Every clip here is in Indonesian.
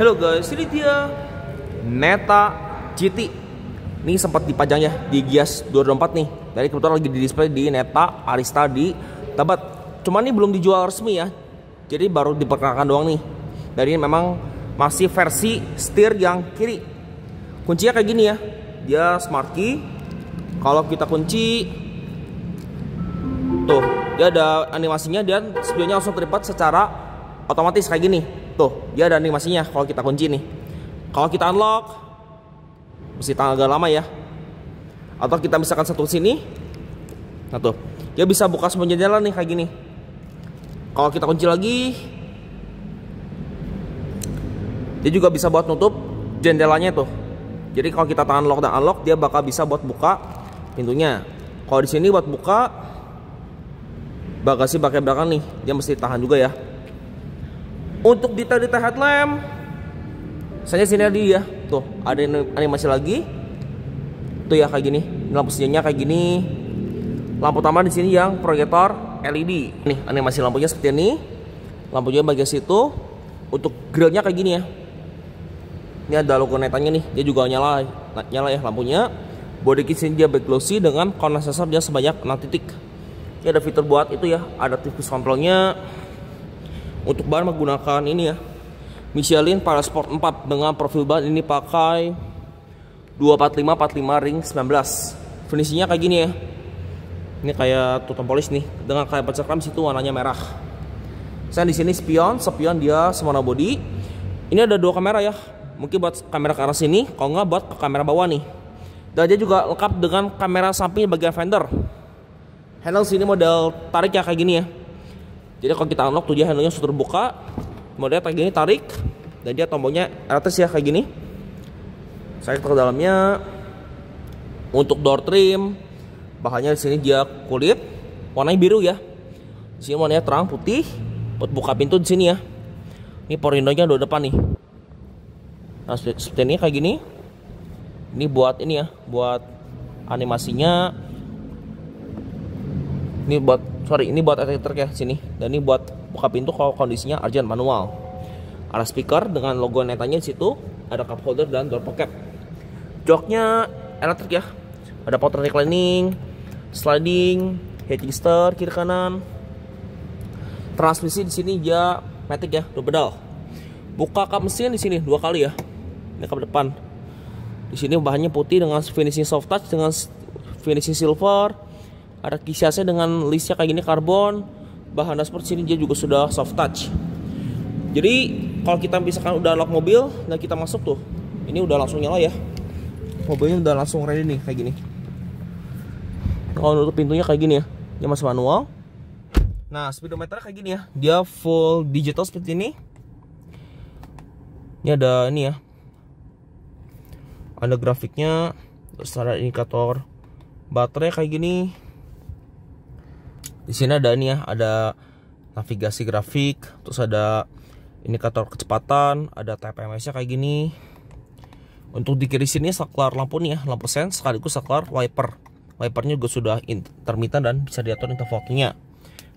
Halo guys, ini dia Neta GT. Ini sempat dipajang ya di Gias 224 nih. Dari kebetulan lagi di display di Neta Arista di Tabat. Cuman ini belum dijual resmi ya. Jadi baru diperkenalkan doang nih. Dari ini memang masih versi setir yang kiri. Kuncinya kayak gini ya. Dia smart key. Kalau kita kunci tuh, dia ada animasinya dan sebelumnya langsung terlipat secara otomatis kayak gini. Tuh, dia ada animasinya kalau kita kunci nih. Kalau kita unlock, mesti tanggal agak lama ya. Atau kita misalkan satu sini, nah tuh, dia bisa buka semua jendela nih kayak gini. Kalau kita kunci lagi, dia juga bisa buat nutup jendelanya tuh. Jadi kalau kita tangan lock dan unlock, dia bakal bisa buat buka pintunya. Kalau di sini buat buka bagasi pakai belakang nih, dia mesti tahan juga ya. Untuk detail detail headlamp, saya sini ada ya, tuh ada animasi lagi. Tuh ya kayak gini, lampu senjanya kayak gini. Lampu tambahan di sini yang proyektor LED. Nih animasi lampunya seperti ini. Lampunya bagian situ. Untuk grillnya kayak gini ya. Ini ada logo netanya nih, dia juga nyala nyala ya lampunya. Body kit sini dia back glossy dengan kondensor dia sebanyak 6 titik. Ini ada fitur buat itu ya, ada tipis controlnya untuk ban menggunakan ini ya Michelin Sport 4 dengan profil ban ini pakai 245 45 ring 19 finishingnya kayak gini ya ini kayak tutup polis nih dengan kayak pecah rem situ warnanya merah saya di sini spion spion dia semua body ini ada dua kamera ya mungkin buat kamera ke arah sini kalau nggak buat ke kamera bawah nih dan dia juga lengkap dengan kamera samping bagian fender handle sini model tarik ya kayak gini ya jadi kalau kita unlock tuh dia handlenya sudah terbuka kemudian kayak gini tarik dan dia tombolnya atas ya kayak gini saya ke dalamnya untuk door trim bahannya di sini dia kulit warna biru ya di sini warnanya terang putih buat buka pintu di sini ya ini power window dua depan nih nah seperti ini kayak gini ini buat ini ya buat animasinya ini buat sorry ini buat elektrik ya sini dan ini buat buka pintu kalau kondisinya urgent manual ada speaker dengan logo netanya di situ ada cup holder dan door pocket joknya elektrik ya ada power reclining sliding head stir kiri kanan transmisi di sini dia matic ya dua pedal buka kap mesin di sini dua kali ya ini kap depan di sini bahannya putih dengan finishing soft touch dengan finishing silver ada kisiasnya dengan listnya kayak gini karbon bahan dashboard sini dia juga sudah soft touch jadi kalau kita misalkan udah lock mobil dan kita masuk tuh ini udah langsung nyala ya mobilnya udah langsung ready nih kayak gini kalau nutup pintunya kayak gini ya dia masih manual nah speedometer kayak gini ya dia full digital seperti ini ini ada ini ya ada grafiknya secara indikator baterai kayak gini di sini ada nih ya ada navigasi grafik terus ada indikator kecepatan ada TPMS nya kayak gini untuk di kiri sini saklar lampu nih ya lampu sen sekaligus saklar wiper wipernya juga sudah intermittent dan bisa diatur interfognya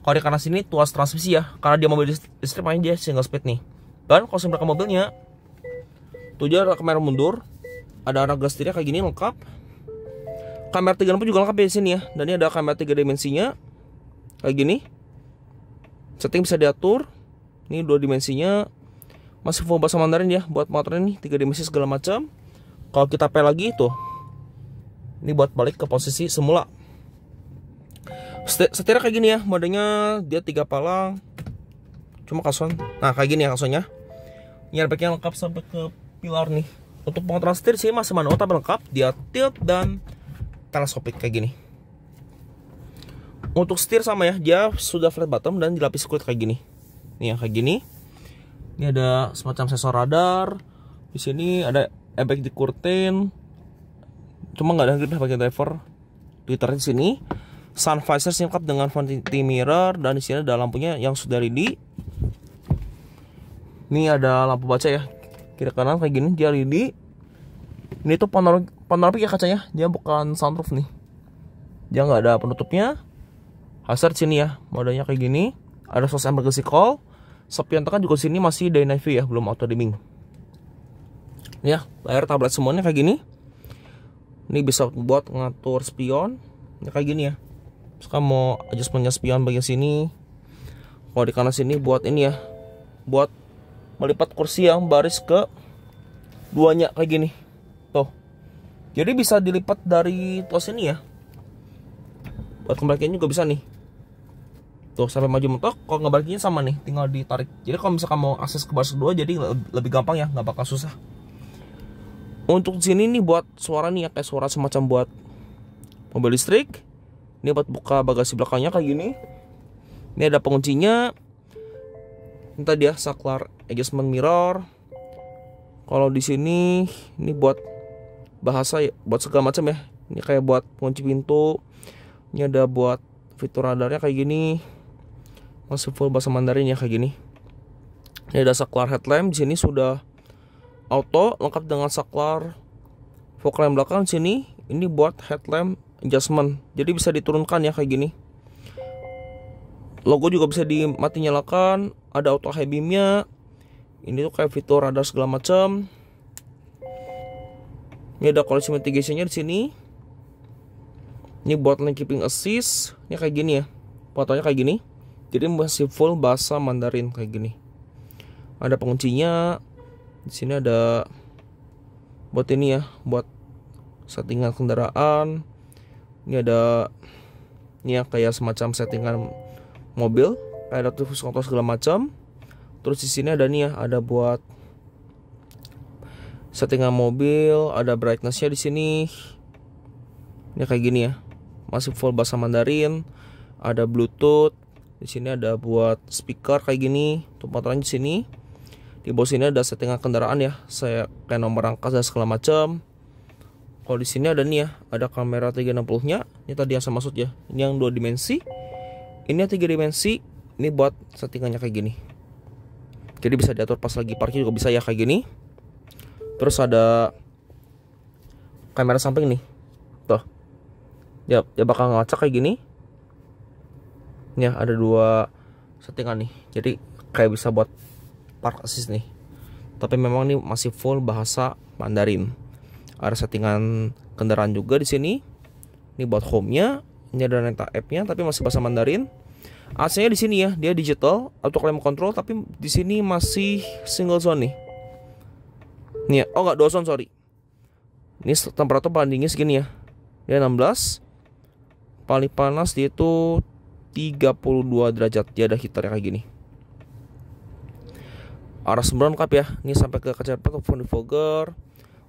kalau di kanan sini tuas transmisi ya karena dia mobil listrik aja dia single speed nih dan kalau belakang mobilnya dia ada kamera mundur ada anak gas kayak gini lengkap kamera lampu juga lengkap di sini ya dan ini ada kamera 3 dimensinya kayak gini setting bisa diatur ini dua dimensinya masih full bahasa Mandarin ya buat motor ini tiga dimensi segala macam kalau kita pel lagi tuh ini buat balik ke posisi semula Setir kayak gini ya modelnya dia tiga palang cuma kason nah kayak gini ya kasonnya airbagnya lengkap sampai ke pilar nih untuk pengontrol setir sih masih manual tapi lengkap dia tilt dan teleskopik kayak gini untuk setir sama ya, dia sudah flat bottom dan dilapis kulit kayak gini. Nih yang kayak gini. Ini ada semacam sensor radar. Di sini ada airbag di curtain. Cuma nggak ada grid bagian driver. Twitternya di sini. Sun visor singkat dengan vanity mirror dan di sini ada lampunya yang sudah ready. Ini ada lampu baca ya. Kiri kanan kayak gini dia ready. Ini tuh panoramik, panoramik ya kacanya. Dia bukan sunroof nih. Dia nggak ada penutupnya. Hazard sini ya modalnya kayak gini ada sos call sepi yang tekan juga sini masih dynamic ya belum auto dimming ya layar tablet semuanya kayak gini ini bisa buat ngatur spion ya kayak gini ya sekarang mau adjustmentnya spion bagian sini kalau di kanan sini buat ini ya buat melipat kursi yang baris ke duanya kayak gini tuh jadi bisa dilipat dari tuas ini ya buat kembaliin juga bisa nih tuh sampai maju mentok kalau ngebalikinnya sama nih tinggal ditarik jadi kalau misalkan mau akses ke baris kedua jadi lebih gampang ya nggak bakal susah untuk sini nih buat suara nih ya kayak suara semacam buat mobil listrik ini buat buka bagasi belakangnya kayak gini ini ada penguncinya ini tadi ya saklar adjustment mirror kalau di sini ini buat bahasa ya buat segala macam ya ini kayak buat kunci pintu ini ada buat fitur radarnya kayak gini masih full bahasa Mandarin ya kayak gini ini ada saklar headlamp di sini sudah auto lengkap dengan saklar fog lamp belakang sini ini buat headlamp adjustment jadi bisa diturunkan ya kayak gini logo juga bisa dimati nyalakan ada auto high nya ini tuh kayak fitur radar segala macam ini ada koleksi mitigation nya di sini ini bottleneck keeping assist, ini kayak gini ya. Fotonya kayak gini. Jadi masih full bahasa Mandarin kayak gini. Ada penguncinya. Di sini ada buat ini ya, buat settingan kendaraan. Ini ada ini ya kayak semacam settingan mobil, kayak ada tufus kontrol segala macam. Terus di sini ada nih ya, ada buat settingan mobil, ada brightnessnya di sini. Ini kayak gini ya masih full bahasa Mandarin ada Bluetooth di sini ada buat speaker kayak gini tempat lain di sini di bawah sini ada settingan kendaraan ya saya kayak nomor rangka dan segala macam kalau di sini ada nih ya ada kamera 360 nya ini tadi yang saya maksud ya ini yang dua dimensi ini yang tiga dimensi ini buat settingannya kayak gini jadi bisa diatur pas lagi parkir juga bisa ya kayak gini terus ada kamera samping nih tuh ya, ya bakal ngacak kayak gini ya ada dua settingan nih jadi kayak bisa buat park assist nih tapi memang ini masih full bahasa Mandarin ada settingan kendaraan juga di sini ini buat home-nya ini ada neta app-nya tapi masih bahasa Mandarin AC-nya di sini ya dia digital auto climate control tapi di sini masih single zone nih Nih, ya, oh nggak dua zone sorry. Ini temperatur bandingnya segini ya. Dia 16 paling panas dia itu 32 derajat dia ada heater kayak gini arah sembron lengkap ya ini sampai ke kaca depan di defogger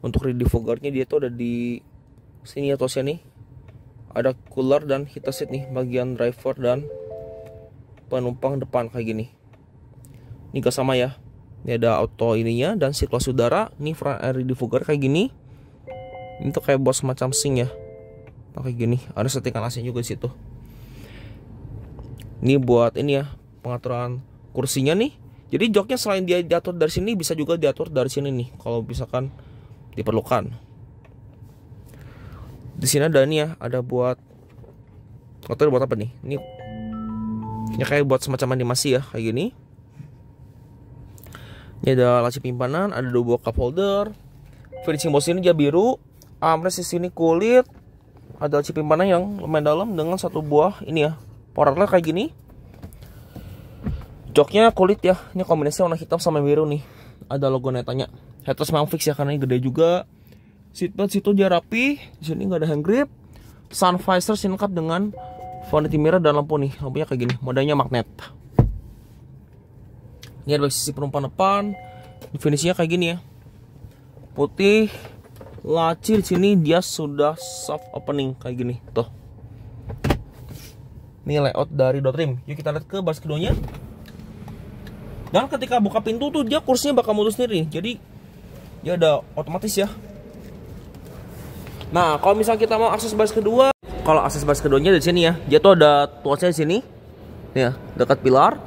untuk foggernya dia itu ada di sini ya sini nih ada cooler dan heater seat nih bagian driver dan penumpang depan kayak gini ini gak sama ya ini ada auto ininya dan siklus udara ini front air defogger kayak gini ini tuh kayak bos semacam sing ya pakai gini ada settingan AC juga di situ ini buat ini ya pengaturan kursinya nih jadi joknya selain dia diatur dari sini bisa juga diatur dari sini nih kalau misalkan diperlukan di sini ada nih ya ada buat atau buat apa nih ini ya kayak buat semacam animasi ya kayak gini ini ada laci pimpanan ada dua buah cup holder finishing box ini dia biru armrest di sini kulit ada cipimpannya yang lumayan dalam dengan satu buah ini ya powernya kayak gini joknya kulit ya ini kombinasi warna hitam sama biru nih ada logo netanya headrest memang fix ya karena ini gede juga seatbelt situ dia rapi di sini nggak ada hand grip sun visor lengkap dengan vanity mirror dan lampu nih lampunya kayak gini modanya magnet ini ada sisi penumpang depan finishnya kayak gini ya putih lacir sini dia sudah soft opening kayak gini tuh ini layout dari door trim. yuk kita lihat ke baris keduanya dan ketika buka pintu tuh dia kursinya bakal mundur sendiri jadi dia ya ada otomatis ya nah kalau misalnya kita mau akses baris kedua kalau akses baris keduanya di sini ya dia tuh ada tuasnya di sini ya dekat pilar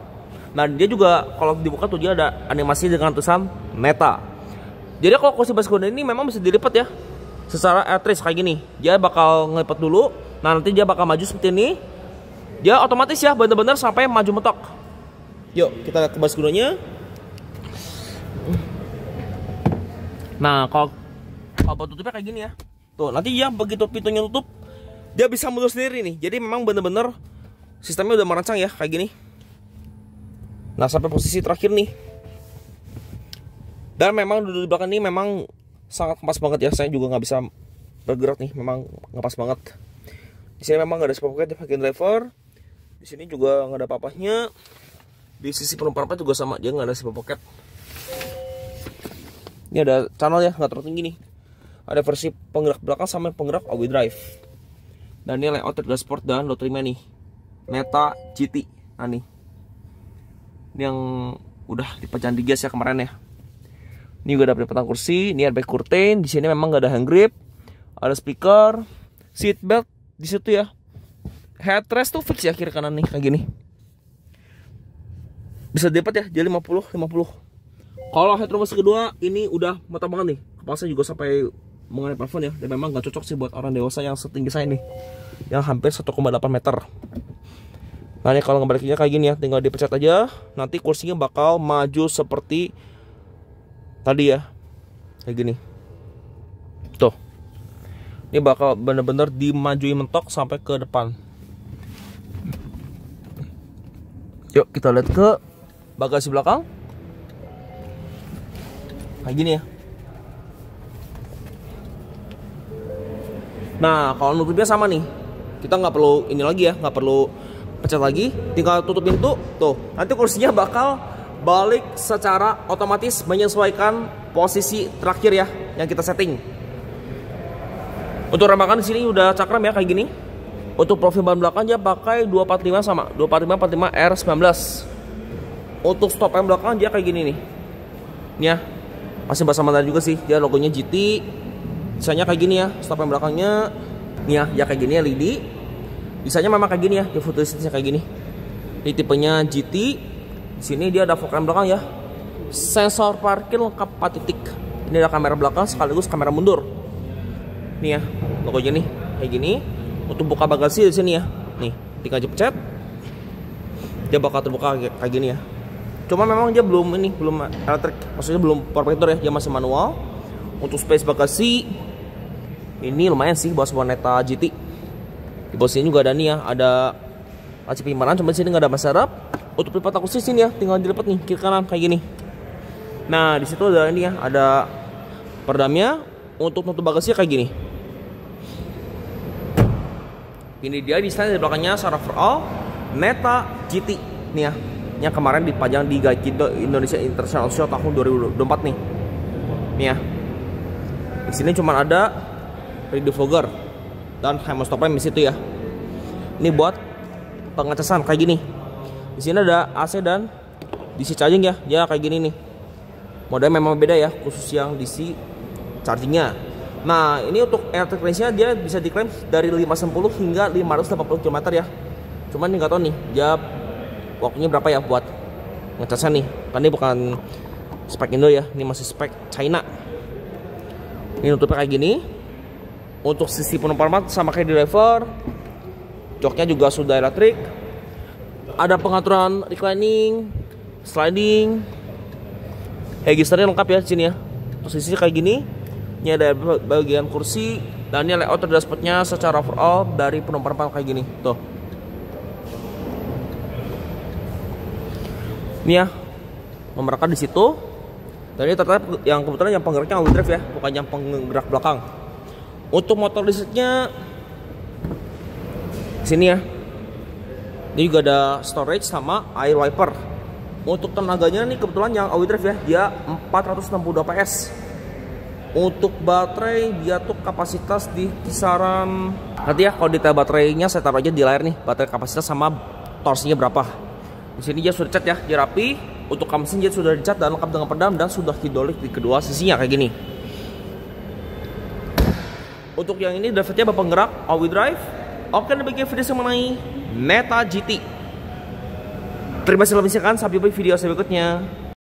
nah dia juga kalau dibuka tuh dia ada animasi dengan tulisan meta jadi kalau kursi kuda ini memang bisa dilipat ya. Secara atris kayak gini. Dia bakal ngelipat dulu, nah nanti dia bakal maju seperti ini. Dia otomatis ya bener-bener sampai maju mentok. Yuk, kita lihat ke kudanya Nah, kalau kalau tutupnya kayak gini ya. Tuh, nanti ya begitu pintunya tutup, dia bisa mundur sendiri nih. Jadi memang bener-bener sistemnya udah merancang ya kayak gini. Nah, sampai posisi terakhir nih dan memang duduk di belakang ini memang sangat pas banget ya saya juga nggak bisa bergerak nih memang nggak pas banget di sini memang nggak ada pocket di bagian driver di sini juga nggak ada papahnya di sisi penumpang juga sama dia nggak ada spare pocket ini ada channel ya nggak terlalu tinggi nih ada versi penggerak belakang sama penggerak all wheel drive dan ini layout ada sport dan lotrima nih meta GT nah nih ini yang udah dipecahan di gas ya kemarin ya ini juga ada petang kursi, ini airbag curtain, di sini memang gak ada hand grip, ada speaker, seat belt di situ ya. Headrest tuh fix ya kiri kanan nih kayak gini. Bisa dapat ya, jadi 50 50. Kalau headroom kedua ini udah mata banget nih. Kepala saya juga sampai mengenai plafon ya dan memang gak cocok sih buat orang dewasa yang setinggi saya nih yang hampir 1,8 meter nah ini kalau ngebalikinnya kayak gini ya tinggal dipecat aja nanti kursinya bakal maju seperti tadi ya kayak gini tuh ini bakal bener-bener dimajuin mentok sampai ke depan yuk kita lihat ke bagasi belakang kayak gini ya nah kalau nutupnya sama nih kita nggak perlu ini lagi ya nggak perlu pecat lagi tinggal tutup pintu tuh nanti kursinya bakal balik secara otomatis menyesuaikan posisi terakhir ya yang kita setting. Untuk remakan di sini udah cakram ya kayak gini. Untuk profil ban belakang dia pakai 245 sama 245 45 R19. Untuk stop rem belakang dia kayak gini nih. Nih ya. Masih bahasa Mandarin juga sih. Dia logonya GT. Misalnya kayak gini ya. Stop rem belakangnya nih ya, ya kayak gini ya lidi. Misalnya memang kayak gini ya. Dia futuristisnya kayak gini. Ini tipenya GT sini dia ada fog lamp belakang ya. Sensor parkir lengkap 4 titik. Ini ada kamera belakang sekaligus kamera mundur. Nih ya, logonya nih kayak gini. Untuk buka bagasi di sini ya. Nih, tinggal pencet. Dia bakal terbuka kayak gini ya. Cuma memang dia belum ini, belum elektrik. Maksudnya belum power ya, dia masih manual. Untuk space bagasi ini lumayan sih buat sebuah GT. Di bawah sini juga ada nih ya, ada laci penyimpanan, cuma di sini nggak ada mesin untuk lipat aku sini ya tinggal dilipat nih kiri kanan kayak gini nah di situ ada ini ya ada perdamnya untuk nutup bagasinya kayak gini ini dia di sana di belakangnya for All Neta GT nih ya yang kemarin dipajang di Gajido Indonesia International Show tahun 2024 nih nih ya di sini cuma ada Fogger dan hammer di situ ya ini buat pengecasan kayak gini di sini ada AC dan DC charging ya ya kayak gini nih modelnya memang beda ya khusus yang DC chargingnya nah ini untuk electric range nya dia bisa diklaim dari 510 hingga 580 km ya cuman nggak tahu nih dia waktunya berapa ya buat ngecasnya nih kan ini bukan spek Indo ya ini masih spek China ini nutupnya kayak gini untuk sisi penumpang sama kayak di driver joknya juga sudah elektrik ada pengaturan reclining, sliding. Head lengkap ya sini ya. Posisi kayak gini. Ini ada bagian kursi dan ini layout dan dashboardnya secara overall dari penumpang-penumpang kayak gini. Tuh. Ini ya. Nomor di situ. Dan ini tetap yang kebetulan yang penggeraknya all drive ya, bukan yang penggerak belakang. Untuk motor listriknya sini ya ini juga ada storage sama air wiper. Untuk tenaganya nih kebetulan yang all drive ya, dia 462 PS. Untuk baterai dia tuh kapasitas di kisaran nanti ya kalau detail baterainya saya taruh aja di layar nih, baterai kapasitas sama torsinya berapa. Di sini dia sudah cat ya, dia rapi. Untuk kam mesin dia sudah dicat dan lengkap dengan pedam dan sudah hidrolik di kedua sisinya kayak gini. Untuk yang ini drivernya bapak penggerak all wheel drive Om akan bikin video mengenai Neta GT. Terima kasih telah menyaksikan sampai jumpa di video berikutnya.